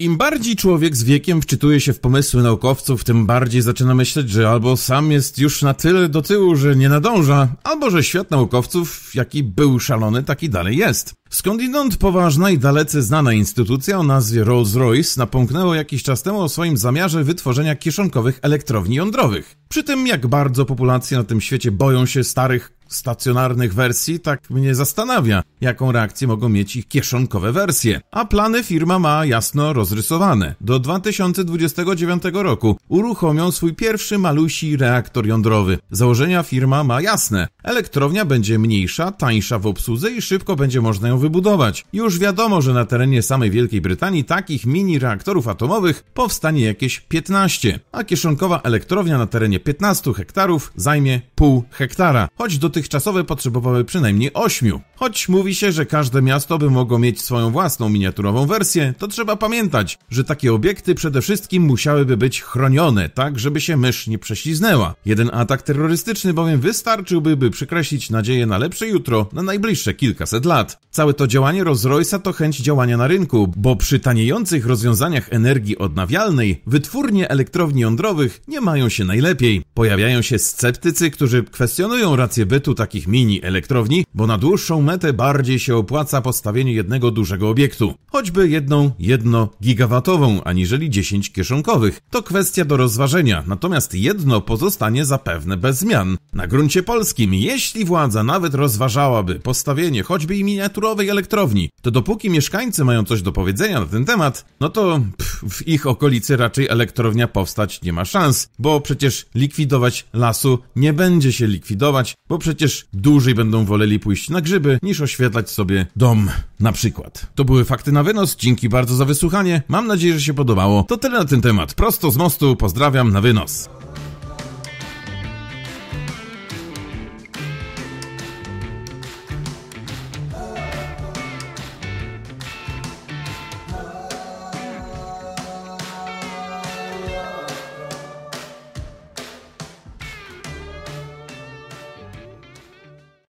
Im bardziej człowiek z wiekiem wczytuje się w pomysły naukowców, tym bardziej zaczyna myśleć, że albo sam jest już na tyle do tyłu, że nie nadąża, albo że świat naukowców, jaki był szalony, taki dalej jest. Skądinąd poważna i dalece znana instytucja o nazwie Rolls-Royce napomknęła jakiś czas temu o swoim zamiarze wytworzenia kieszonkowych elektrowni jądrowych. Przy tym, jak bardzo populacje na tym świecie boją się starych, stacjonarnych wersji, tak mnie zastanawia, jaką reakcję mogą mieć ich kieszonkowe wersje. A plany firma ma jasno rozrysowane. Do 2029 roku uruchomią swój pierwszy malusi reaktor jądrowy. Założenia firma ma jasne. Elektrownia będzie mniejsza, tańsza w obsłudze i szybko będzie można ją wybudować. Już wiadomo, że na terenie samej Wielkiej Brytanii takich mini reaktorów atomowych powstanie jakieś 15, a kieszonkowa elektrownia na terenie 15 hektarów zajmie pół hektara. Choć do dotychczasowe potrzebowały przynajmniej 8. Choć mówi się, że każde miasto by mogło mieć swoją własną miniaturową wersję, to trzeba pamiętać, że takie obiekty przede wszystkim musiałyby być chronione, tak żeby się mysz nie prześliznęła. Jeden atak terrorystyczny bowiem wystarczyłby, by przykreślić nadzieję na lepsze jutro na najbliższe kilkaset lat. Całe to działanie Rolls-Royce'a to chęć działania na rynku, bo przy taniejących rozwiązaniach energii odnawialnej wytwórnie elektrowni jądrowych nie mają się najlepiej. Pojawiają się sceptycy, którzy kwestionują rację bytu projektu takich mini elektrowni, bo na dłuższą metę bardziej się opłaca postawienie jednego dużego obiektu, choćby jedną 1 gigawatową, aniżeli 10 kieszonkowych. To kwestia do rozważenia, natomiast jedno pozostanie zapewne bez zmian. Na gruncie polskim, jeśli władza nawet rozważałaby postawienie choćby i miniaturowej elektrowni, to dopóki mieszkańcy mają coś do powiedzenia na ten temat, no to pff, w ich okolicy raczej elektrownia powstać nie ma szans, bo przecież likwidować lasu nie będzie się likwidować, bo przecież Przecież dłużej będą woleli pójść na grzyby, niż oświetlać sobie dom na przykład. To były fakty na wynos, dzięki bardzo za wysłuchanie. Mam nadzieję, że się podobało. To tyle na ten temat. Prosto z mostu, pozdrawiam na wynos.